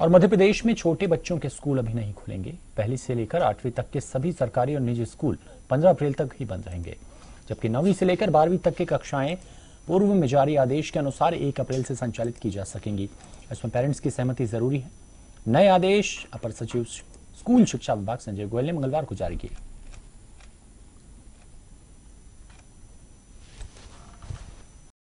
और मध्य प्रदेश में छोटे बच्चों के स्कूल अभी नहीं खुलेंगे पहली से लेकर आठवीं तक के सभी सरकारी और निजी स्कूल 15 अप्रैल तक ही बंद रहेंगे जबकि नौवीं से लेकर बारहवीं तक की कक्षाएं पूर्व में जारी आदेश के अनुसार एक अप्रैल से संचालित की जा सकेंगी इसमें पेरेंट्स की सहमति जरूरी है नए आदेश अपर सचिव स्कूल शिक्षा विभाग संजय गोयल ने मंगलवार को जारी किया